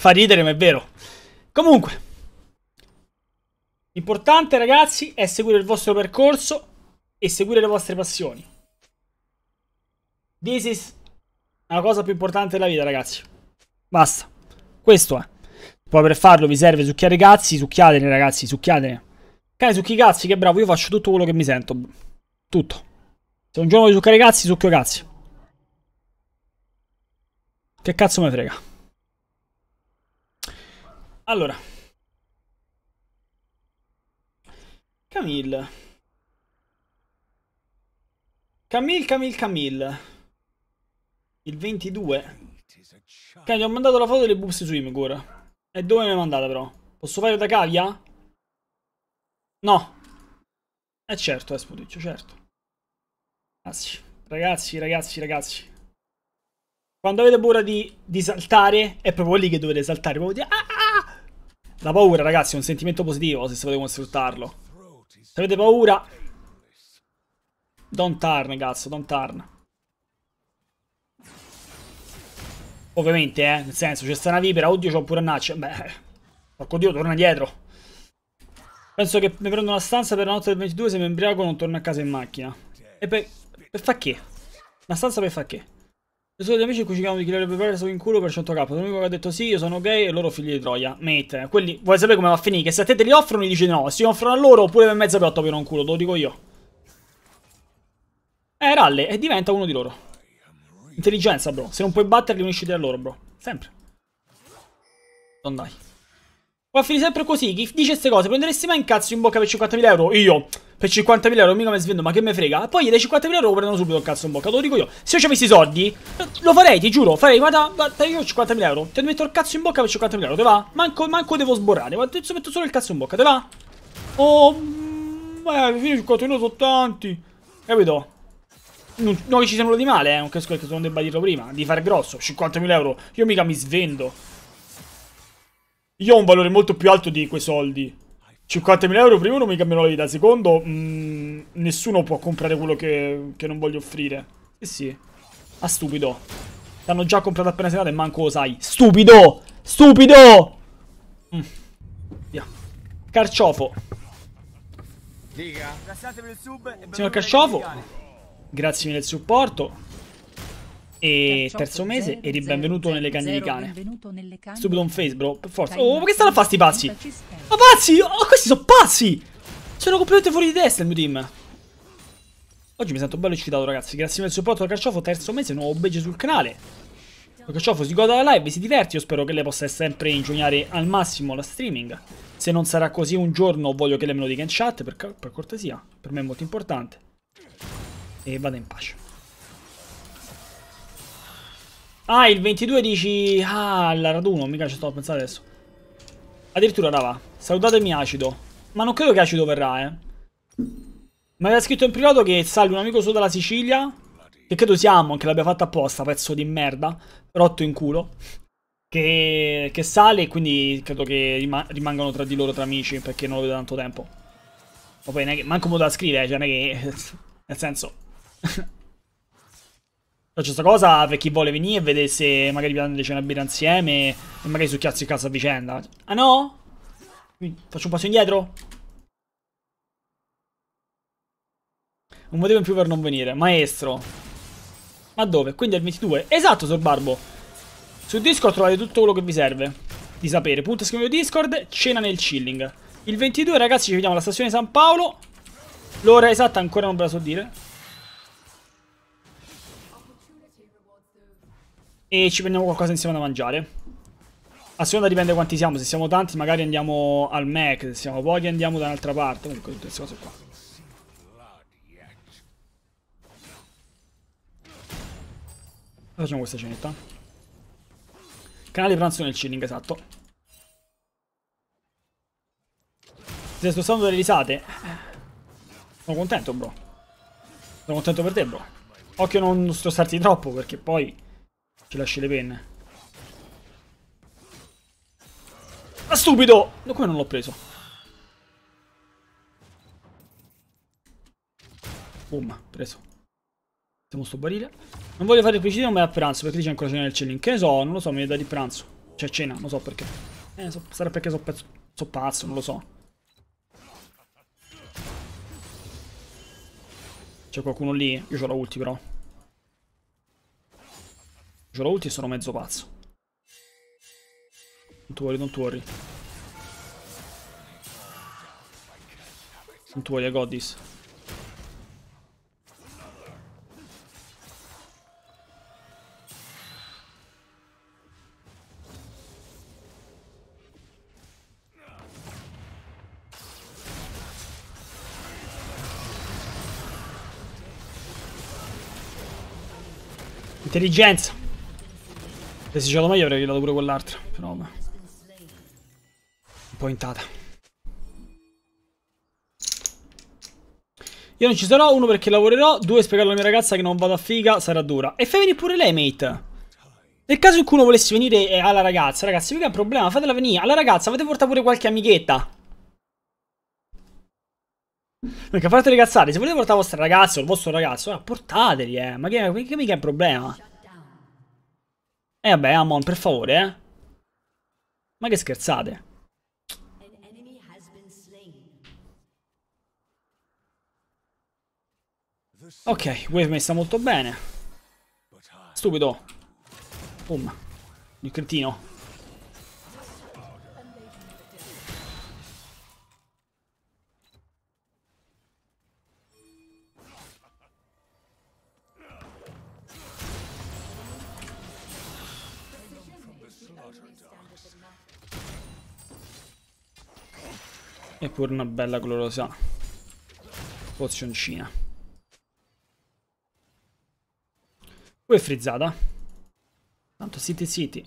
Fa ridere, ma è vero. Comunque, l'importante ragazzi è seguire il vostro percorso e seguire le vostre passioni. This is la cosa più importante della vita, ragazzi. Basta. Questo è. Poi per farlo vi serve succhiare i cazzi, succhiatene ragazzi, succhiatene. Cane, succhi i cazzi, che bravo, io faccio tutto quello che mi sento. Tutto. Se un giorno voglio succare i cazzi, succhio i cazzi. Che cazzo me frega. Allora. Camille. Camille, Camille, Camille. Il 22. Caglia, ho mandato la foto delle buste su Imgur. E dove mi hai mandata però? Posso fare da cavia? No. Eh certo, eh, Sputiccio, certo. Ragazzi, ragazzi, ragazzi, ragazzi. Quando avete paura di, di, saltare, è proprio lì che dovete saltare. Proprio di... Ah, ah la paura, ragazzi, è un sentimento positivo se sapete come sfruttarlo. Se avete paura... Don't turn, cazzo, don't turn. Ovviamente, eh, nel senso, c'è sta una vipera, oddio c'ho pure annaccia. Beh, porco dio, torna dietro. Penso che mi prendo una stanza per la notte del 22, se mi embriaco non torno a casa in macchina. E per... per fa che? Una stanza per fa che? Le gli amici ci cucinavano di chi le preparare solo in culo per 100k. L'unico che ha detto sì, io sono gay e loro figli di Troia. Mate, quelli vuoi sapere come va a finire? Che se a te te li offrono, gli dici no. Se li offrono a loro oppure per mezza piotta per un culo, te lo dico io. Eh, ralle. e diventa uno di loro. Intelligenza, bro. Se non puoi batterli, unisciti a loro, bro. Sempre. Non dai. Va a finire sempre così. Chi dice queste cose prenderesti mai in cazzo in bocca per 50.000 euro? Io per 50.000 euro mica mi svendo, ma che me frega. E poi dai 50.000 euro prendono subito il cazzo in bocca, te lo dico io. Se io ci avessi i soldi, lo farei, ti giuro. Farei, guarda, guarda io ho 50.000 euro. Ti metto il cazzo in bocca per 50.000 euro, te va? Manco, manco devo sborrare. Guarda, ti metto solo il cazzo in bocca, te va? Oh, ma alla fine 50.000 sono tanti. Capito? Non, non che ci sia nulla di male, eh, non capisco che non debba dirlo prima, di fare grosso, 50.000 euro, io mica mi svendo. Io ho un valore molto più alto di quei soldi. 50.000 euro primo non mi cambierò la vita, secondo mh, mm, nessuno può comprare quello che, che non voglio offrire. Eh sì, ah stupido. L'hanno già comprato appena serata e manco lo sai. Stupido! Stupido! Mm. Via. Carciofo. Diga. Signor Carciofo, grazie mille del supporto. E terzo mese e ribenvenuto nelle canne di cane. Stupido un face, bro. Per forza. Oh, ma che stanno a fare sti pazzi? Ma pazzi! Oh, questi sono pazzi! Sono completamente fuori di testa il mio team. Oggi mi sento bello eccitato, ragazzi. Grazie per il supporto da Carciofo, terzo mese, nuovo beige sul canale. Da Carciofo si goda la live, si diverti. Io spero che lei possa sempre ingegnare al massimo la streaming. Se non sarà così un giorno, voglio che lei me lo dica in chat, per, per cortesia. Per me è molto importante. E vada in pace. Ah, il 22 dici... Ah, la raduno, mica ci sto a pensare adesso. Addirittura, raga, salutatemi acido. Ma non credo che acido verrà, eh. Mi aveva scritto in privato che salvi un amico suo dalla Sicilia. Che credo siamo, che l'abbia fatta apposta, pezzo di merda. Rotto in culo. Che, che sale e quindi credo che rimangano tra di loro tra amici perché non lo vedo da tanto tempo. Ma poi neanche, manco modo da scrivere, cioè non è che... Nel senso... Faccio questa cosa per chi vuole venire e vedere se magari prendete una birra insieme e magari succhiarsi il cazzo a vicenda. Ah no? faccio un passo indietro? Un motivo in più per non venire. Maestro. Ma dove? Quindi è il 22. Esatto, Sorbarbo. Su Discord trovate tutto quello che vi serve. Di sapere. Punto esclamativo Discord, cena nel chilling. Il 22, ragazzi, ci vediamo alla stazione San Paolo. L'ora esatta ancora non ve la so dire. E ci prendiamo qualcosa insieme da mangiare. A seconda dipende quanti siamo. Se siamo tanti magari andiamo al Mac. Se siamo pochi andiamo da un'altra parte. Comunque tutte queste cose qua. Facciamo questa cenetta. Canale pranzo nel chilling, esatto. Ti stai spostando delle risate? Sono contento, bro. Sono contento per te, bro. Occhio non strozzarti troppo, perché poi... Ci lasci le penne. Ma stupido! No, come non l'ho preso? Boom, preso. Mettiamo sto barile. Non voglio fare il preciso, ma è a pranzo, perché c'è ancora cena nel chilling. Che ne so, non lo so, mi dà di pranzo. C'è cena, non so perché. Eh, so, sarà perché so, so pazzo, non lo so. C'è qualcuno lì? Io ho la ulti però. Faccio la ulti e sono mezzo pazzo. Non tu vuoi, non tu vuoi. Non tu vuoi, Godis. Intelligenza festeggiato meglio avrei dato pure quell'altro, però vabbè. Un po' intata. Io non ci sarò, uno perché lavorerò, due spiegare alla mia ragazza che non vado a figa, sarà dura. E fai venire pure lei, mate. Nel caso in cui uno volesse venire eh, alla ragazza, ragazzi, mica è un problema, fatela venire. Alla ragazza avete portato pure qualche amichetta. Perché fate parte le cazzate, se volete portare il vostro ragazzo o il vostro ragazzo, allora portateli, eh. Ma che, che mica è un problema. E eh, vabbè, Amon, per favore, eh. Ma che scherzate? Ok, wave messa molto bene. Stupido. Boom. Il cretino. Eppure una bella gloriosa pozioncina. Poi è frizzata. Tanto City City.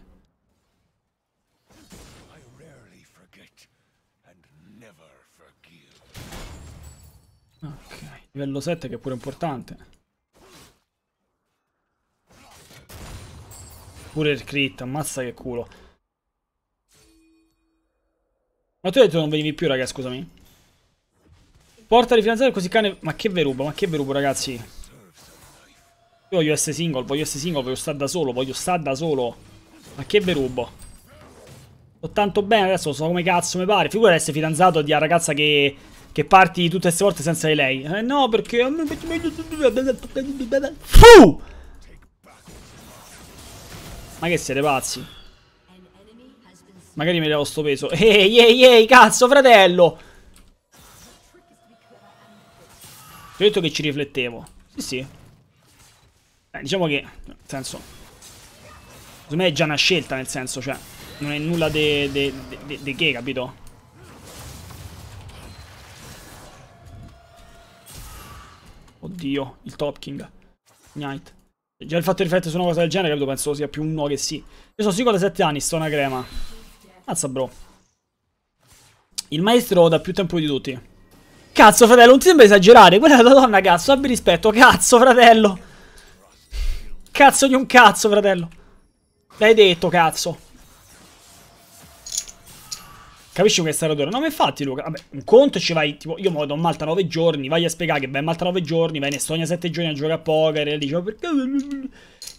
Ok, livello 7 che è pure importante. Pure il crit, ammazza che culo. Ma tu hai detto che non venivi più, raga, scusami. Porta rifinanziato così cane... Ma che ve ma che ve ragazzi? Io voglio essere single, voglio essere single, voglio stare da solo, voglio stare da solo. Ma che ve rubo? Sto tanto bene, adesso so come cazzo mi pare. Figura essere fidanzato di una ragazza che... Che parti tutte queste volte senza di lei. Eh no, perché... Fu! Ma che siete pazzi? Magari mi levo sto peso. Ehi, ehi, ehi, cazzo, fratello! Ti ho detto che ci riflettevo. Sì, sì. Eh, diciamo che... Nel senso... Secondo me è già una scelta, nel senso, cioè... Non è nulla di... di che, capito? Oddio, il Top King. Knight. Già il fatto di riflettere su una cosa del genere, credo penso sia più uno che sì. Io sono sicuro da 7 anni, sto una crema. Mazza, bro. Il maestro dà più tempo di tutti. Cazzo, fratello, non ti sembra esagerare? Quella è la donna, cazzo. Abbi rispetto, cazzo, fratello. Cazzo di un cazzo, fratello. L'hai detto, cazzo. Capisci questa era d'ora? No, ma infatti, Luca. Vabbè, un conto ci vai. Tipo, io mo da Malta 9 giorni. Vai a spiegare che vai in Malta 9 giorni. Vai in Estonia 7 giorni a giocare a poker. E dicevo, perché.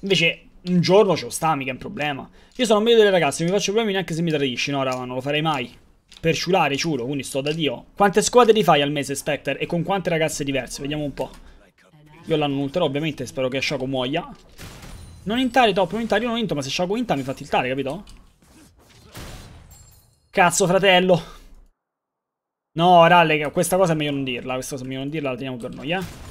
Invece, un giorno ce lo sta, mica è un problema. Io sono meglio delle ragazze, non mi faccio problemi neanche se mi tradisci, no raga, non lo farei mai. Per ciulare, ciuro, quindi sto da Dio. Quante squadre li fai al mese, Spectre? E con quante ragazze diverse? Vediamo un po'. Io l'anno ulterò, ovviamente, spero che Shaco muoia. Non intare, top, non intare, io non into, ma se Shaco inta mi fa tiltare, capito? Cazzo, fratello. No, Ralle, questa cosa è meglio non dirla, questa cosa è meglio non dirla, la teniamo per noi, eh.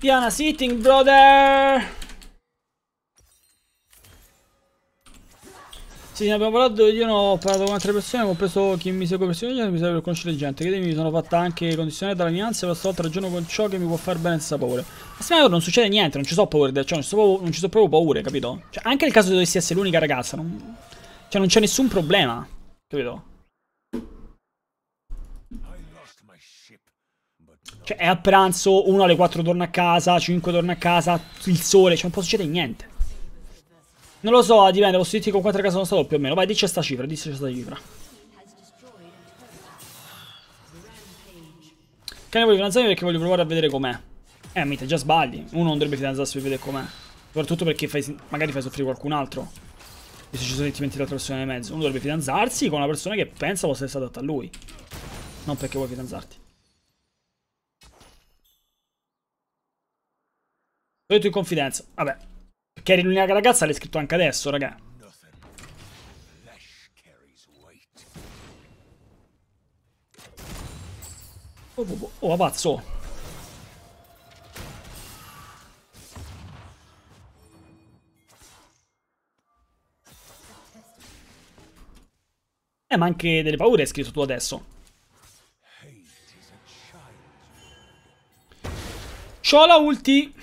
Piana sitting, brother! Sì, ne abbiamo parlato, io no, ho parlato con altre persone, ho preso chi mi segue personalmente, mi serve per conoscere gente. Credimi, mi sono fatta anche condizionare dalla mia ansia, ma stavolta ragiono con ciò che mi può far bene senza paura. Ma se non succede niente, non ci so paura, cioè non ci so, non ci so proprio paure, capito? Cioè, anche nel caso dovessi essere l'unica ragazza, non... Cioè, non c'è nessun problema, capito? Cioè, è a pranzo, uno alle 4 torna a casa, 5 torna a casa, il sole, cioè non può succedere niente. Non lo so, dipende, posso dirti con 4 a casa sono stato più o meno. Vai, dici sta cifra, dici sta cifra. Che ne voglio fidanzarmi perché voglio provare a vedere com'è. Eh, mica, già sbagli. Uno non dovrebbe fidanzarsi per vedere com'è. Soprattutto perché fai, magari fai soffrire qualcun altro. E se ci sono sentimenti dell'altra persona nel mezzo. Uno dovrebbe fidanzarsi con una persona che pensa possa essere adatta a lui. Non perché vuoi fidanzarti. L'ho detto in confidenza. Vabbè. Perché eri l'unica ragazza, l'hai scritto anche adesso, raga. Oh, oh, oh, oh pazzo. Eh, ma anche delle paure hai scritto tu adesso. C'ho la ulti.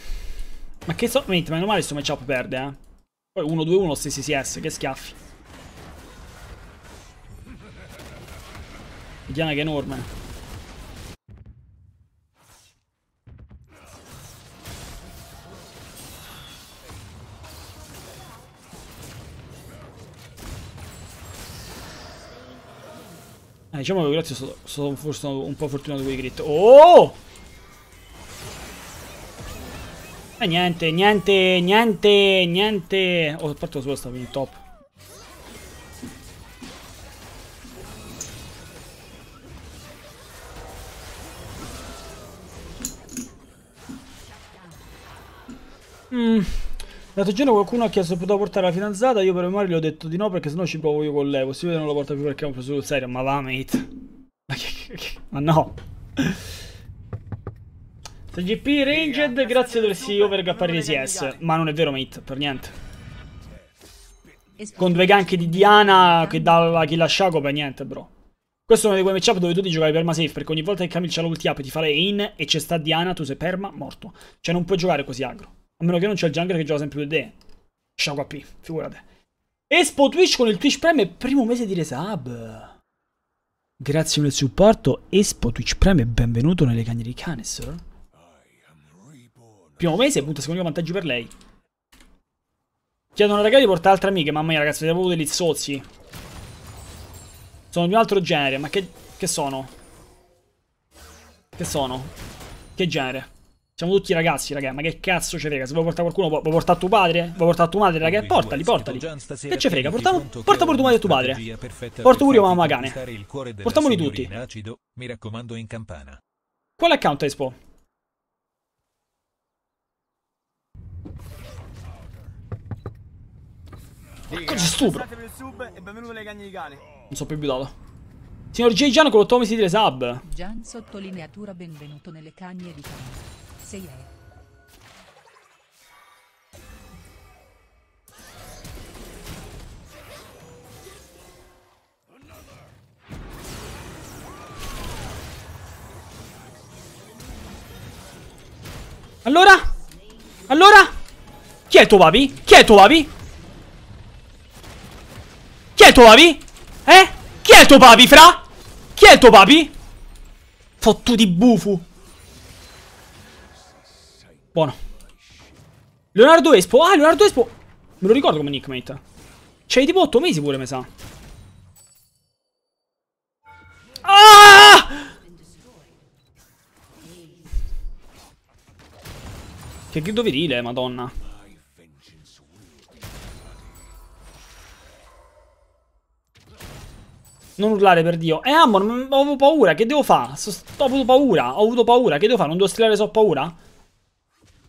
Ma che so... Mente, meno male sto matchup perde, eh. Poi 1-2-1 stessi CS, che schiaffi. Diana che è enorme. Eh, diciamo che grazie sono, sono forse un po' fortunato con i crit. Oh! E eh, niente, niente, niente, niente. Ho oh, fatto solo sta quindi top. Mm. L'altro giorno qualcuno ha chiesto se potevo portare la fidanzata, io per memoria gli ho detto di no perché sennò ci provo io con lei. Possibile non la porta più perché ho preso sul serio, ma va mate. ma no. 3 Ranged, grazie del CEO verga Parisi S. Ma non è vero, mate, per niente. Con due gank di Diana che dà la kill a Shaco per niente, bro. Questo è uno di quei matchup dove tu ti giocavi perma safe, perché ogni volta che Camille c'ha l'ulti up ti fa le in e c'è sta Diana, tu sei perma, morto. Cioè non puoi giocare così aggro. A meno che non c'è il jungler che gioca sempre 2D. Shaco AP, figurate. Espo Twitch con il Twitch Prime primo mese di resub. Grazie per il supporto, Espo Twitch Prime benvenuto nelle cagne di cane, sir. Eh primo mese, punta secondo vantaggi per lei. Chiedono ragazzi di portare altre amiche. Mamma mia, ragazzi, siete proprio degli zozzi. Sono di un altro genere, ma che, che sono? Che sono? Che genere? Siamo tutti ragazzi, raga, ma che cazzo ci frega? Se vuoi portare qualcuno, vuoi portare tuo padre? Vuoi portare tua madre, raga? Portali, portali. Che ci frega? Porta, porta pure tua madre e tuo padre. Porta pure mamma cane. Portamoli tutti. Quale account Expo? Porca di stupro. Non so più abituato. Signor J. Gian con l'ottomesi di sub. Gian sottolineatura benvenuto nelle cagne di Cano. Sei è. Allora? Allora? Chi è il tuo papi? Chi è il tuo papi? tuo papi? Eh? Chi è il tuo papi, fra? Chi è il tuo papi? di bufu. Buono. Leonardo Espo. Ah, Leonardo Espo. Me lo ricordo come nickmate. C'hai tipo 8 mesi pure, mi sa. Ah! Che grido virile, madonna. Non urlare per Dio. Eh, Ammon, ho avuto paura, che devo fare? ho avuto paura, ho avuto paura, che devo fare? Non devo strillare se ho paura?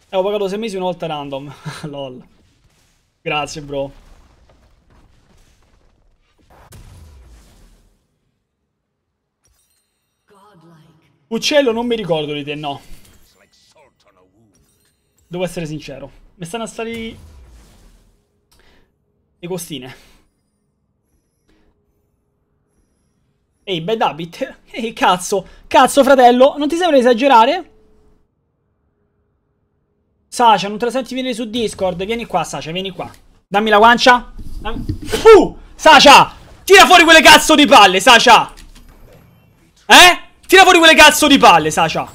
Eh, ho pagato 6 mesi una volta random. Lol. Grazie, bro. Uccello non mi ricordo di te, no. Devo essere sincero. Mi stanno a stare... Le costine. Ehi, bad habit. Ehi, cazzo. Cazzo, fratello, non ti sembra esagerare? Sasha, non te la senti venire su Discord? Vieni qua, Sasha, vieni qua. Dammi la guancia. Dammi... Uh, Sasha! Tira fuori quelle cazzo di palle, Sasha! Eh? Tira fuori quelle cazzo di palle, Sasha!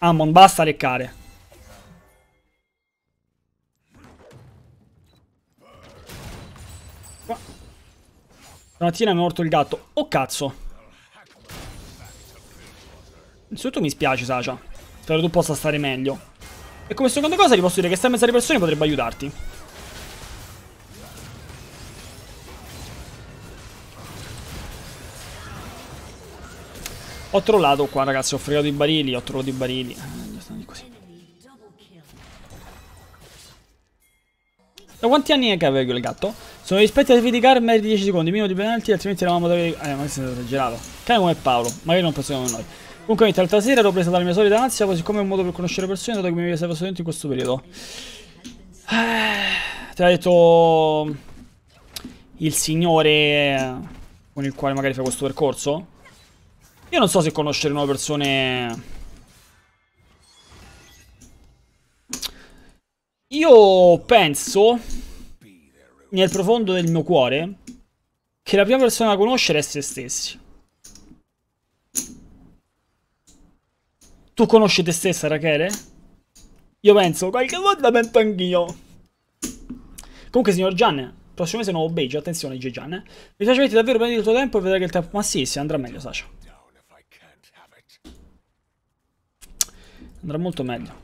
Ammon, basta leccare. Donatina è morto il gatto. Oh cazzo. Innanzitutto mi spiace, Sasha. Spero tu possa stare meglio. E come seconda cosa ti posso dire che stare in mezzo alle persone potrebbe aiutarti. Ho trollato qua, ragazzi. Ho fregato i barili, ho trollato i barili. Eh, così. Da quanti anni è che avevo il gatto? Sono rispetti al di Garmer di 10 secondi, minimo di penalti, altrimenti eravamo da... Eh, ma questo è esagerato. Caimo e Paolo, magari non passiamo noi. Comunque, l'altra sera l'ho presa dalla mia solita ansia, così come un modo per conoscere persone, dato che mi viene serve solamente in questo periodo. Eh, te l'ha detto il signore con il quale magari fa questo percorso? Io non so se conoscere nuove persone... Io penso nel profondo del mio cuore che la prima persona da conoscere è se stessi. Tu conosci te stessa, Rachele? Io penso, qualche volta penso anch'io. Comunque, signor Gian, prossimo mese nuovo beige, attenzione Gian. Mi piace metti davvero prendi il tuo tempo e vedrai che il tempo... Ma sì, sì, andrà meglio, Sasha. Andrà molto meglio.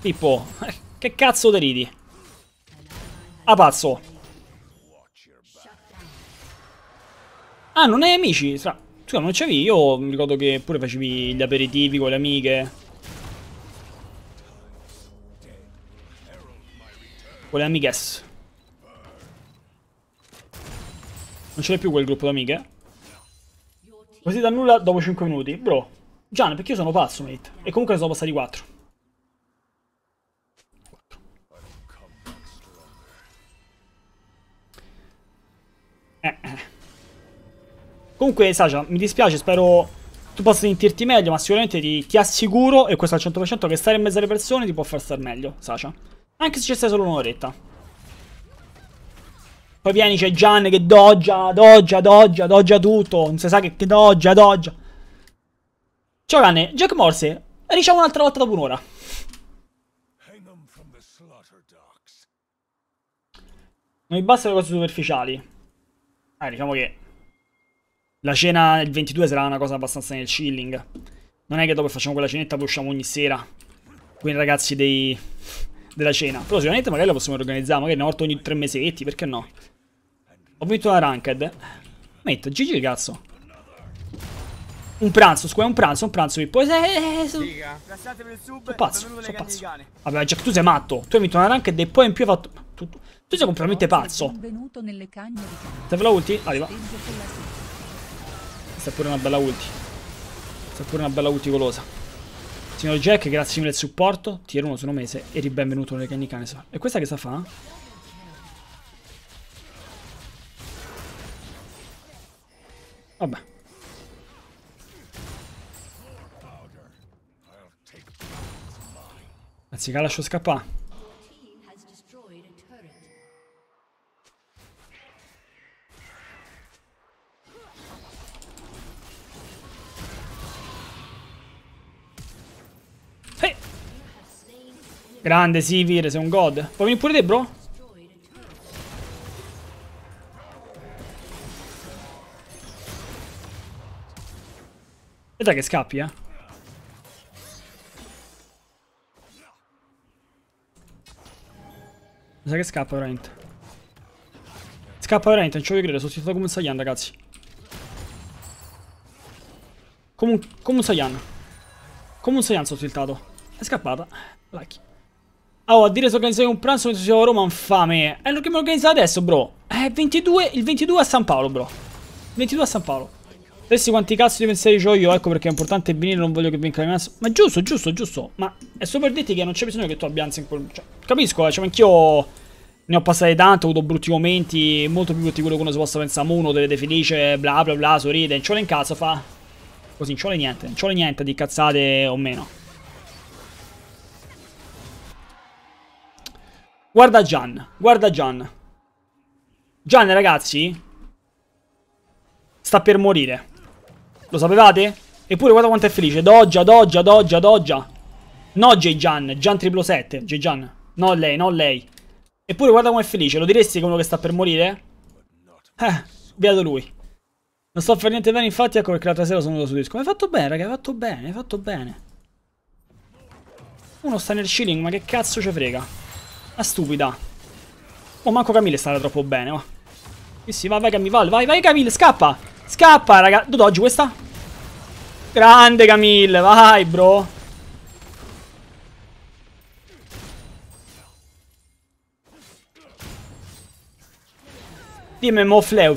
Pippo, che cazzo te ridi? a pazzo. Ah, non hai amici? Scusa, non c'avevi? Io mi ricordo che pure facevi gli aperitivi con le amiche. Con le amiches. Non ce n'è più quel gruppo di amiche? Così da nulla dopo 5 minuti. Bro, Gian, perché io sono pazzo, mate. E comunque ne sono passati 4. Comunque, Sasha, mi dispiace, spero tu possa sentirti meglio, ma sicuramente ti, ti assicuro, e questo al 100%, che stare in mezzo alle persone ti può far star meglio, Sasha. Anche se ci stai solo un'oretta. Poi vieni, c'è Gian che doggia, doggia, doggia, doggia tutto. Non si sa che, che doggia, doggia. Ciao, Gian, Jack Morse, riusciamo un'altra volta dopo un'ora. Non mi bastano le cose superficiali. Eh, diciamo che la cena il 22 sarà una cosa abbastanza nel chilling. Non è che dopo facciamo quella cenetta poi usciamo ogni sera. Quindi ragazzi dei... della cena. Però sicuramente magari la possiamo organizzare, magari una volta ogni tre mesetti, perché no? Ho vinto la ranked. Metto, GG il cazzo. Un pranzo, scusa, un pranzo, un pranzo. Poi eh, eh, eh, sei... sono pazzo, sono pazzo. Vabbè, Jack, tu sei matto. Tu hai vinto una ranked e poi in più hai fatto... Tu, tu sei completamente pazzo. Se ve la ulti? Arriva. Questa è pure una bella ulti. Questa è pure una bella ulti golosa. Signor Jack, grazie mille del supporto. Tier 1 sono mese e ribenvenuto nelle cannicane. E questa che sta fa? Vabbè. che lascio scappare. Grande, sì, Vire, sei un god. Puoi venire pure te, bro? Aspetta che scappi, eh. Mi sa che scappa veramente. Scappa veramente, non ci voglio credere, sono situato come un Saiyan, ragazzi. Come un, come un Saiyan. Come un Saiyan sono tiltato. È scappata. Lucky. Oh, a dire se organizzare un pranzo mentre siamo a Roma, un È lo che mi organizza adesso, bro. È eh, 22, il 22 a San Paolo, bro. 22 a San Paolo. Adesso quanti cazzo di pensieri ho io, ecco perché è importante venire, non voglio che vinca la massa. Ma giusto, giusto, giusto. Ma è solo per dirti che non c'è bisogno che tu abbia ansia in quel... Cioè, capisco, eh, cioè, ma anch'io ne ho passate tanto, ho avuto brutti momenti, molto più brutti di quello che uno si possa pensare. Uno deve felice, bla bla bla, sorride, non c'ho in casa, fa... Così, non c'ho niente, non c'ho niente di cazzate o meno. Guarda Gian, guarda Gian. Gian, ragazzi, sta per morire. Lo sapevate? Eppure guarda quanto è felice. Doggia, doggia, doggia, doggia. No J. Gian, Gian 777, J. Gian. No lei, no lei. Eppure guarda com'è felice. Lo diresti che uno che sta per morire? Eh, beato lui. Non sto a fare niente bene, infatti, ecco perché l'altra sera sono andato su disco. Ma hai fatto bene, raga, hai fatto bene, hai fatto bene. Uno sta nel shilling, ma che cazzo ci frega? La stupida. Oh, manco Camille è stata troppo bene, va. Oh. Sì, sì, vai, vai Camille, vai, vai Camille, scappa! Scappa, raga! Dodoggi questa? Grande Camille, vai, bro! Dimmi mo fleur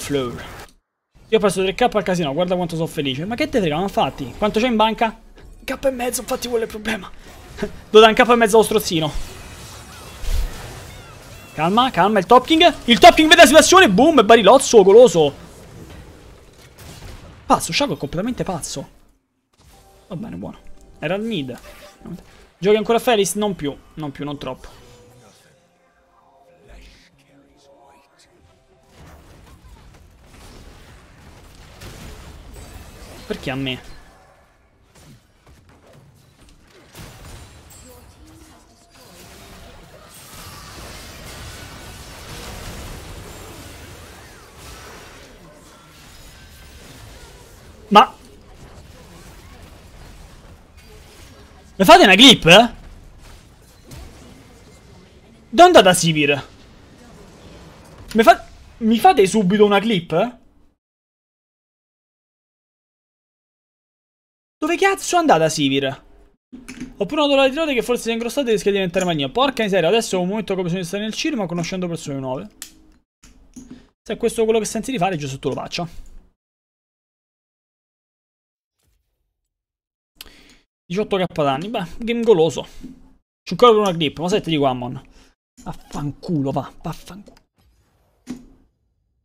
Io ho preso 3k al casino, guarda quanto sono felice. Ma che te frega, non fatti? Quanto c'è in banca? K e mezzo, infatti quello è il problema. Do da un K e mezzo allo strozzino. Calma, calma, il Top King. Il Top King vede la situazione, boom, barilozzo, goloso. Pazzo, Shaco è completamente pazzo. Va oh, bene, buono. Era il mid. Giochi ancora Felix? Non più, non più, non troppo. Perché a me? Ma... Mi fate una clip? Eh? Dove è andata Sivir? Mi, fa... Mi fate subito una clip? Dove cazzo è andata Sivir? Oppure una donna di trote che forse si è ingrossata e rischia di diventare magna. Porca miseria, adesso è un momento come bisogna stare nel cinema conoscendo persone nuove. Se è questo quello che senti di fare, giusto tu lo faccio. 18k danni, beh, game goloso. 5 ancora una clip, ma 7 di Guammon. Vaffanculo, va, vaffanculo.